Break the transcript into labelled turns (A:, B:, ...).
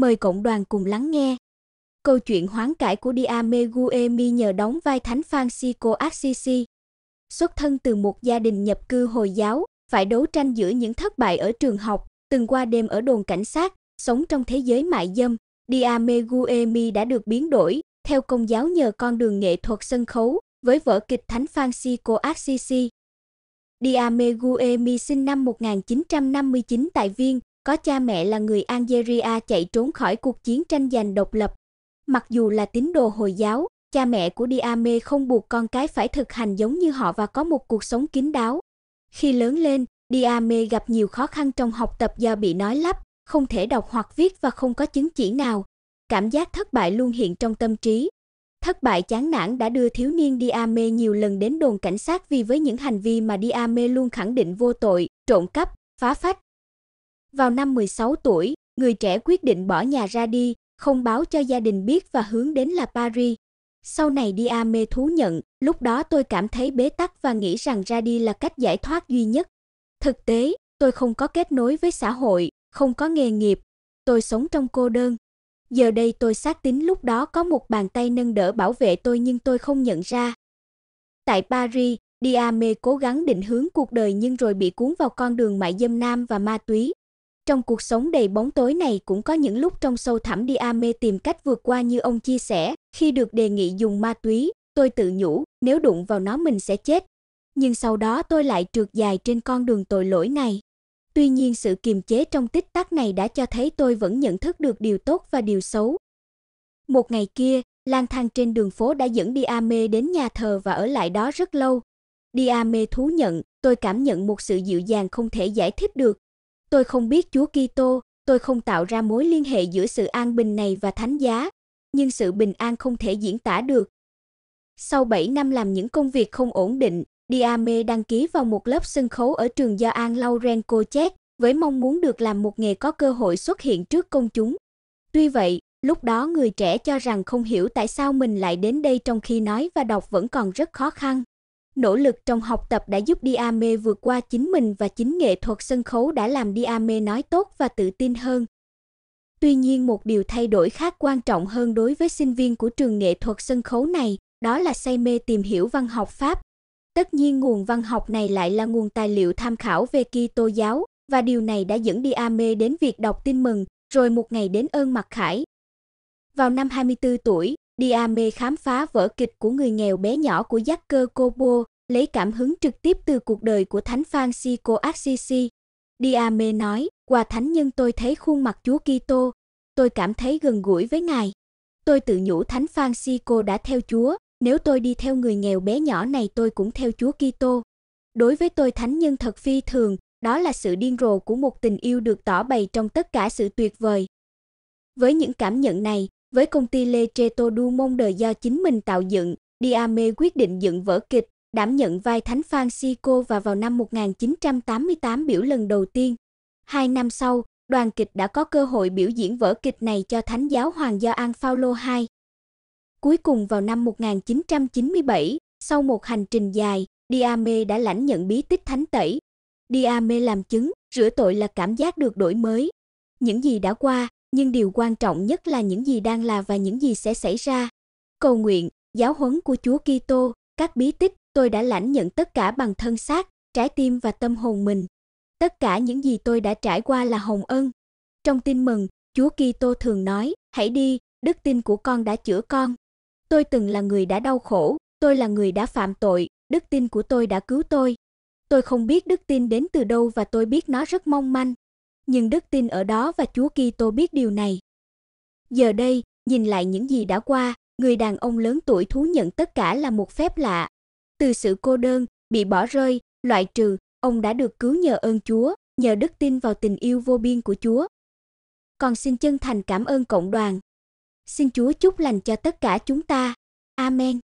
A: mời cộng đoàn cùng lắng nghe. Câu chuyện hoán cải của Diameguemi nhờ đóng vai thánh Francisco Assisi. Xuất thân từ một gia đình nhập cư Hồi giáo, phải đấu tranh giữa những thất bại ở trường học, từng qua đêm ở đồn cảnh sát, sống trong thế giới mại dâm, Diameguemi đã được biến đổi, theo công giáo nhờ con đường nghệ thuật sân khấu, với vở kịch Thánh Francisco Assisi. Diameguemi sinh năm 1959 tại Viên, có cha mẹ là người Algeria chạy trốn khỏi cuộc chiến tranh giành độc lập. Mặc dù là tín đồ Hồi giáo, cha mẹ của Diame không buộc con cái phải thực hành giống như họ và có một cuộc sống kín đáo. Khi lớn lên, Diame gặp nhiều khó khăn trong học tập do bị nói lắp, không thể đọc hoặc viết và không có chứng chỉ nào. Cảm giác thất bại luôn hiện trong tâm trí. Thất bại chán nản đã đưa thiếu niên Diame nhiều lần đến đồn cảnh sát vì với những hành vi mà Diame luôn khẳng định vô tội, trộm cắp, phá phách, vào năm 16 tuổi, người trẻ quyết định bỏ nhà ra đi, không báo cho gia đình biết và hướng đến là Paris. Sau này Dia mê thú nhận, lúc đó tôi cảm thấy bế tắc và nghĩ rằng ra đi là cách giải thoát duy nhất. Thực tế, tôi không có kết nối với xã hội, không có nghề nghiệp, tôi sống trong cô đơn. Giờ đây tôi xác tín lúc đó có một bàn tay nâng đỡ bảo vệ tôi nhưng tôi không nhận ra. Tại Paris, Diame cố gắng định hướng cuộc đời nhưng rồi bị cuốn vào con đường mại dâm nam và ma túy. Trong cuộc sống đầy bóng tối này cũng có những lúc trong sâu thẳm đi a tìm cách vượt qua như ông chia sẻ, khi được đề nghị dùng ma túy, tôi tự nhủ, nếu đụng vào nó mình sẽ chết. Nhưng sau đó tôi lại trượt dài trên con đường tội lỗi này. Tuy nhiên sự kiềm chế trong tích tắc này đã cho thấy tôi vẫn nhận thức được điều tốt và điều xấu. Một ngày kia, lang thang trên đường phố đã dẫn đi A đến nhà thờ và ở lại đó rất lâu. Đi A thú nhận, tôi cảm nhận một sự dịu dàng không thể giải thích được, Tôi không biết Chúa Kitô, tôi không tạo ra mối liên hệ giữa sự an bình này và thánh giá, nhưng sự bình an không thể diễn tả được. Sau 7 năm làm những công việc không ổn định, Diame đăng ký vào một lớp sân khấu ở trường do An Lauren Kochek với mong muốn được làm một nghề có cơ hội xuất hiện trước công chúng. Tuy vậy, lúc đó người trẻ cho rằng không hiểu tại sao mình lại đến đây trong khi nói và đọc vẫn còn rất khó khăn. Nỗ lực trong học tập đã giúp Diame vượt qua chính mình và chính nghệ thuật sân khấu đã làm Diame nói tốt và tự tin hơn. Tuy nhiên một điều thay đổi khác quan trọng hơn đối với sinh viên của trường nghệ thuật sân khấu này, đó là say mê tìm hiểu văn học Pháp. Tất nhiên nguồn văn học này lại là nguồn tài liệu tham khảo về Kitô giáo và điều này đã dẫn Diame đến việc đọc tin mừng, rồi một ngày đến ơn mặc khải. Vào năm 24 tuổi, Diame khám phá vở kịch của người nghèo bé nhỏ của Jack Jacker Kobo lấy cảm hứng trực tiếp từ cuộc đời của Thánh Francisco Assisi. Diame nói, qua thánh nhân tôi thấy khuôn mặt Chúa Kitô, tôi cảm thấy gần gũi với Ngài. Tôi tự nhủ Thánh Francisco đã theo Chúa, nếu tôi đi theo người nghèo bé nhỏ này tôi cũng theo Chúa Kitô. Đối với tôi thánh nhân thật phi thường, đó là sự điên rồ của một tình yêu được tỏ bày trong tất cả sự tuyệt vời. Với những cảm nhận này, với công ty le Lecceto du đời do chính mình tạo dựng, Diame quyết định dựng vở kịch đảm nhận vai Thánh Francisco và vào năm 1988 biểu lần đầu tiên. Hai năm sau, đoàn kịch đã có cơ hội biểu diễn vở kịch này cho Thánh giáo Hoàng Gioan Paulo II. Cuối cùng vào năm 1997, sau một hành trình dài, Diame đã lãnh nhận bí tích thánh tẩy. Diame làm chứng, rửa tội là cảm giác được đổi mới. Những gì đã qua, nhưng điều quan trọng nhất là những gì đang là và những gì sẽ xảy ra. Cầu nguyện, giáo huấn của Chúa Kitô, các bí tích, tôi đã lãnh nhận tất cả bằng thân xác, trái tim và tâm hồn mình. Tất cả những gì tôi đã trải qua là hồng ân. Trong tin mừng, Chúa Kitô thường nói, hãy đi, đức tin của con đã chữa con. Tôi từng là người đã đau khổ, tôi là người đã phạm tội, đức tin của tôi đã cứu tôi. Tôi không biết đức tin đến từ đâu và tôi biết nó rất mong manh, nhưng đức tin ở đó và Chúa Kitô biết điều này. Giờ đây, nhìn lại những gì đã qua, người đàn ông lớn tuổi thú nhận tất cả là một phép lạ, từ sự cô đơn, bị bỏ rơi, loại trừ, ông đã được cứu nhờ ơn Chúa, nhờ đức tin vào tình yêu vô biên của Chúa. Còn xin chân thành cảm ơn cộng đoàn. Xin Chúa chúc lành cho tất cả chúng ta. Amen.